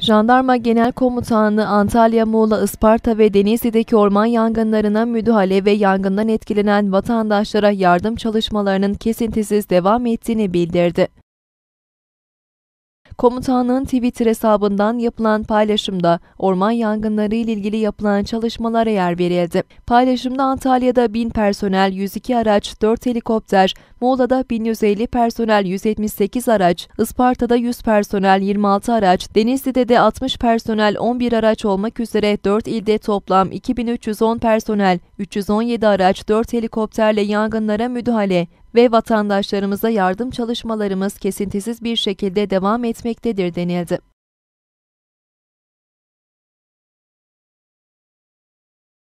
Jandarma Genel Komutanlığı Antalya, Muğla, Isparta ve Denizli'deki orman yangınlarına müdahale ve yangından etkilenen vatandaşlara yardım çalışmalarının kesintisiz devam ettiğini bildirdi. Komutanlığın Twitter hesabından yapılan paylaşımda orman yangınları ile ilgili yapılan çalışmalara yer verildi. Paylaşımda Antalya'da 1000 personel, 102 araç, 4 helikopter, Muğla'da 1150 personel, 178 araç, Isparta'da 100 personel, 26 araç, Denizli'de de 60 personel, 11 araç olmak üzere 4 ilde toplam 2310 personel, 317 araç, 4 helikopterle yangınlara müdahale ve vatandaşlarımıza yardım çalışmalarımız kesintisiz bir şekilde devam etmektedir denildi.